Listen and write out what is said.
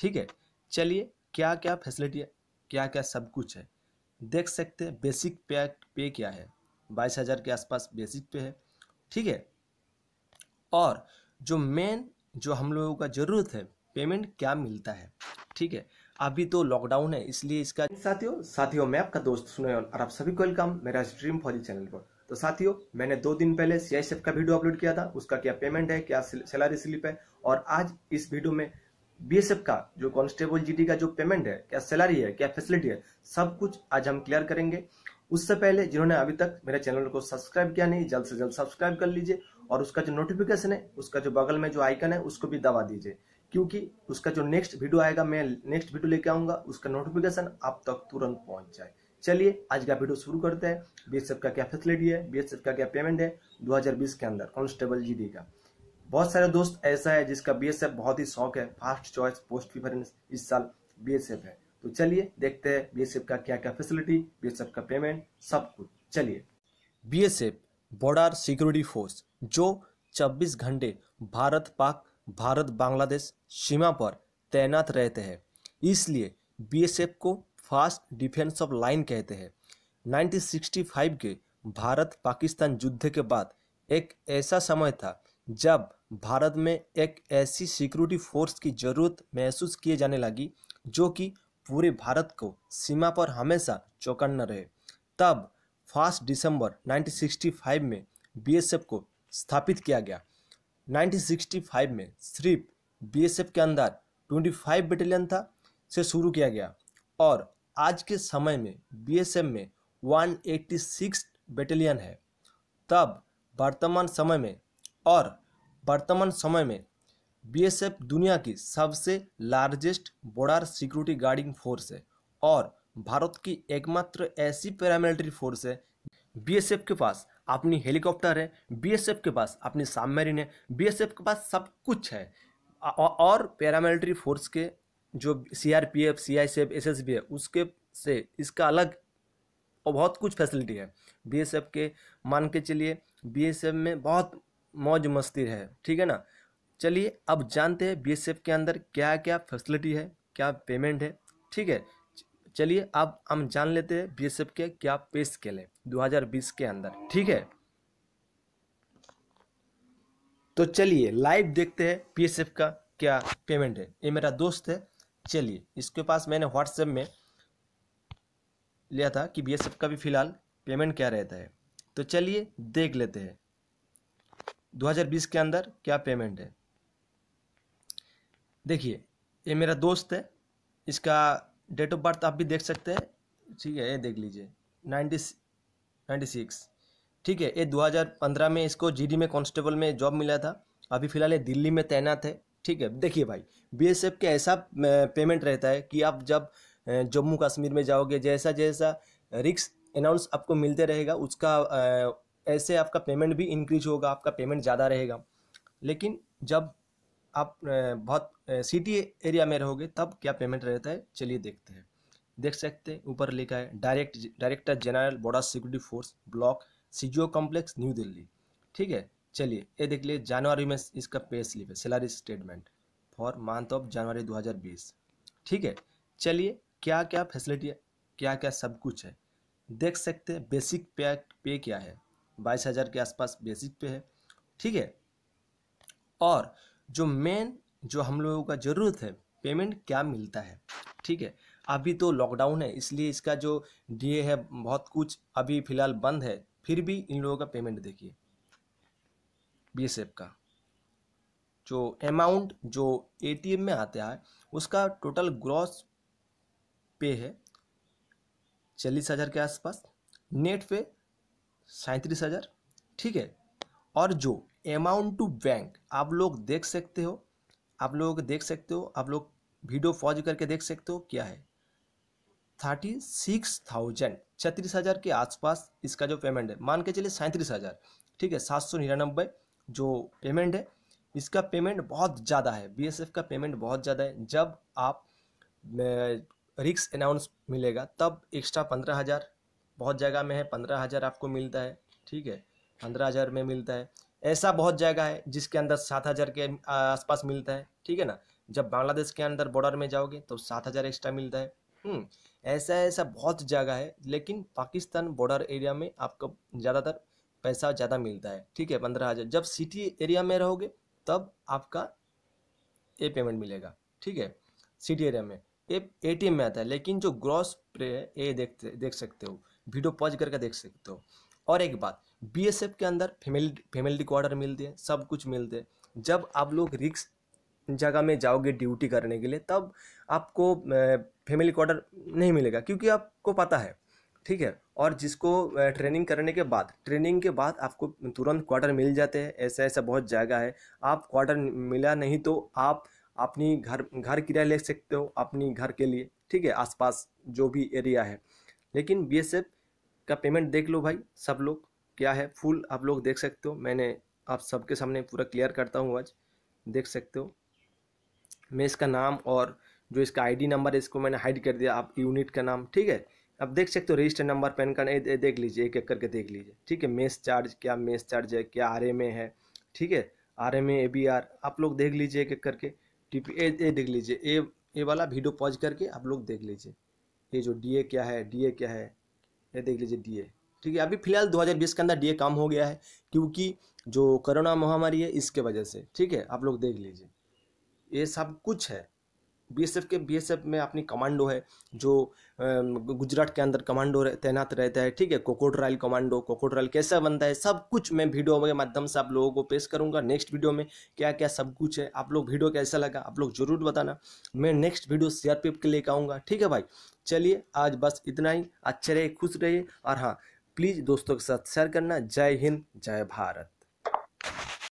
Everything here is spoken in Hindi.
ठीक है चलिए क्या क्या फैसिलिटी है क्या क्या सब कुछ है देख सकते हैं बेसिक पे पे क्या है बाईस हज़ार के आसपास बेसिक पे है ठीक है और जो मेन जो हम लोगों का ज़रूरत है पेमेंट क्या मिलता है ठीक है अभी तो लॉकडाउन है इसलिए इसका साथियों साथियों मैं आपका दोस्त सुनो और आप सभी को वेलकम मेरा स्ट्रीम फॉजी चैनल पर तो साथियों मैंने दो दिन पहले सी का वीडियो अपलोड किया था उसका क्या पेमेंट है क्या सैलरी स्लिप है और आज इस वीडियो में बीएसएफ का जो कांस्टेबल जीडी का जो पेमेंट है क्या सैलरी है क्या फैसिलिटी है सब कुछ आज हम क्लियर करेंगे उससे पहले जिन्होंने अभी तक मेरे चैनल को सब्सक्राइब किया नहीं जल्द से जल्द सब्सक्राइब कर लीजिए और उसका जो नोटिफिकेशन है उसका जो बगल में जो आइकन है उसको भी दबा दीजिए क्योंकि उसका जो नेक्स्ट वीडियो आएगा मैं नेक्स्ट वीडियो लेके आऊंगा उसका नोटिफिकेशन आप तक तुरंत पहुंच जाए चलिए आज का वीडियो शुरू करते हैं बीएसएफ का क्या फैसिलिटी है बीएसएफ का क्या पेमेंट है 2020 के अंदर कांस्टेबल जीडी का बहुत सारे दोस्त ऐसा है जिसका बी बहुत ही शौक है फास्ट चॉइस पोस्ट प्रिफरेंस इस साल बी है तो चलिए देखते हैं बी का क्या क्या फैसिलिटी बी का पेमेंट सब कुछ चलिए बी बॉर्डर सिक्योरिटी फोर्स जो 24 घंटे भारत पाक भारत बांग्लादेश सीमा पर तैनात रहते हैं इसलिए बीएसएफ को फास्ट डिफेंस ऑफ लाइन कहते हैं 1965 के भारत पाकिस्तान युद्ध के बाद एक ऐसा समय था जब भारत में एक ऐसी सिक्योरिटी फोर्स की ज़रूरत महसूस किए जाने लगी जो कि पूरे भारत को सीमा पर हमेशा चौकन्ना रहे तब फर्स्ट दिसंबर 1965 में बीएसएफ को स्थापित किया गया 1965 में सिर्फ बीएसएफ के अंदर 25 बटालियन था से शुरू किया गया और आज के समय में बीएसएफ में 186 बटालियन है तब वर्तमान समय में और वर्तमान समय में बीएसएफ दुनिया की सबसे largest border security guarding force है और भारत की एकमात्र ऐसी पैरामिलिट्री फोर्स है बीएसएफ के पास अपनी हेलीकॉप्टर है बीएसएफ के पास अपनी सबमरीन है बीएसएफ के पास सब कुछ है और पैरामिलिट्री फोर्स के जो सीआरपीएफ सीआईएसएफ एसएसबी है उसके से इसका अलग और बहुत कुछ फैसिलिटी है बीएसएफ के मान के चलिए बीएसएफ में बहुत मौज मस्ती है ठीक है ना चलिए अब जानते हैं बी के अंदर क्या क्या फैसिलिटी है क्या पेमेंट है ठीक है चलिए अब हम जान लेते हैं बी के क्या पे स्केल है 2020 के अंदर ठीक है तो चलिए लाइव देखते हैं बी का क्या पेमेंट है ये मेरा दोस्त है चलिए इसके पास मैंने व्हाट्सएप में लिया था कि बी का भी फिलहाल पेमेंट क्या रहता है तो चलिए देख लेते हैं 2020 के अंदर क्या पेमेंट है देखिए ये मेरा दोस्त है इसका डेट ऑफ बर्थ आप भी देख सकते हैं ठीक है ये देख लीजिए नाइन्टी नाइन्टी सिक्स ठीक है ये 2015 में इसको जीडी में कांस्टेबल में जॉब मिला था अभी फ़िलहाल ये दिल्ली में तैनात है ठीक है देखिए भाई बीएसएफ का ऐसा पेमेंट रहता है कि आप जब जम्मू कश्मीर में जाओगे जैसा जैसा रिक्स अनाउंस आपको मिलते रहेगा उसका ऐसे आपका पेमेंट भी इंक्रीज होगा आपका पेमेंट ज़्यादा रहेगा लेकिन जब आप बहुत सिटी एरिया में रहोगे तब क्या पेमेंट रहता है चलिए देखते हैं देख सकते हैं ऊपर लिखा है direct director general border security force block C complex New Delhi ठीक है चलिए ये देख लिए जनवरी में इसका पे स्लिप है salary statement for month of January 2020 ठीक है चलिए क्या क्या फैसिलिटी क्या क्या सब कुछ है देख सकते हैं बेसिक पे पे क्या है बाईस हज़ार के आसपास बेसिक पे है ठीक है और जो मेन जो हम लोगों का ज़रूरत है पेमेंट क्या मिलता है ठीक है अभी तो लॉकडाउन है इसलिए इसका जो डीए है बहुत कुछ अभी फ़िलहाल बंद है फिर भी इन लोगों का पेमेंट देखिए बीएसएफ का जो अमाउंट जो एटीएम में आता है उसका टोटल ग्रॉस पे है चालीस हज़ार के आसपास नेट पे सैंतीस हज़ार ठीक है और जो अमाउंट टू बैंक आप लोग देख सकते हो आप लोग देख सकते हो आप लोग वीडियो पॉज करके देख सकते हो क्या है थर्टी सिक्स थाउजेंड छत्तीस हज़ार के आसपास इसका जो पेमेंट है मान के चलिए सैंतीस हज़ार ठीक है सात सौ निन्यानबे जो पेमेंट है इसका पेमेंट बहुत ज़्यादा है बीएसएफ का पेमेंट बहुत ज़्यादा है जब आप रिक्स अनाउंस मिलेगा तब एक्स्ट्रा पंद्रह हज़ार बहुत जगह में है पंद्रह हज़ार आपको मिलता है ठीक है पंद्रह हज़ार में मिलता है ऐसा बहुत जगह है जिसके अंदर सात हज़ार के आसपास मिलता है ठीक है ना जब बांग्लादेश के अंदर बॉर्डर में जाओगे तो सात हज़ार एक्स्ट्रा मिलता है हम्म, ऐसा ऐसा बहुत जगह है लेकिन पाकिस्तान बॉर्डर एरिया में आपको ज़्यादातर पैसा ज़्यादा मिलता है ठीक है पंद्रह हज़ार जब सिटी एरिया में रहोगे तब आपका ये पेमेंट मिलेगा ठीक है सिटी एरिया में ये एटीएम में आता है लेकिन जो ग्रॉस प्रे है ये देखते देख सकते हो वीडियो पॉज करके देख सकते हो और एक बात बीएसएफ के अंदर फैमिली फैमिली रिकॉर्डर मिलते हैं सब कुछ मिलते हैं जब आप लोग रिक्स जगह में जाओगे ड्यूटी करने के लिए तब आपको फैमिली रिकॉर्डर नहीं मिलेगा क्योंकि आपको पता है ठीक है और जिसको ट्रेनिंग करने के बाद ट्रेनिंग के बाद आपको तुरंत क्वार्टर मिल जाते हैं ऐसा ऐसा बहुत जगह है आप क्वार्टर मिला नहीं तो आप अपनी घर घर किराया ले सकते हो अपनी घर के लिए ठीक है आसपास जो भी एरिया है लेकिन बी एस एफ का पेमेंट देख लो भाई सब लोग क्या है फुल आप लोग देख सकते हो मैंने आप सबके सामने पूरा क्लियर करता हूँ आज देख सकते हो मैं इसका नाम और जो इसका आईडी नंबर है इसको मैंने हाइड कर दिया आप यूनिट का नाम ठीक है अब देख सकते हो रजिस्टर नंबर पैन कार्ड देख लीजिए एक एक करके देख लीजिए ठीक है मेस चार्ज क्या मेस चार्ज है क्या आर एम ए है ठीक है R M A B R आप लोग देख लीजिए एक एक करके टी पी ए ए देख लीजिए ए ए वाला वीडियो पॉज करके आप लोग देख लीजिए ये जो डी ए क्या है डी ए क्या है ये देख लीजिए डीए ठीक है अभी फिलहाल 2020 के अंदर डीए काम हो गया है क्योंकि जो कोरोना महामारी है इसके वजह से ठीक है आप लोग देख लीजिए ये सब कुछ है बीएसएफ के बीएसएफ में अपनी कमांडो है जो गुजरात के अंदर कमांडो रह, तैनात रहता है ठीक है कोकोड्राइल कमांडो कोकोड्राइल कैसा बनता है सब कुछ मैं वीडियो के माध्यम से आप लोगों को पेश करूंगा नेक्स्ट वीडियो में क्या क्या सब कुछ है आप लोग वीडियो कैसा लगा आप लोग जरूर बताना मैं नेक्स्ट वीडियो सीआरपीएफ के लेकर आऊँगा ठीक है भाई चलिए आज बस इतना ही अच्छे रहे खुश रहिए और हाँ प्लीज़ दोस्तों के साथ शेयर करना जय हिंद जय भारत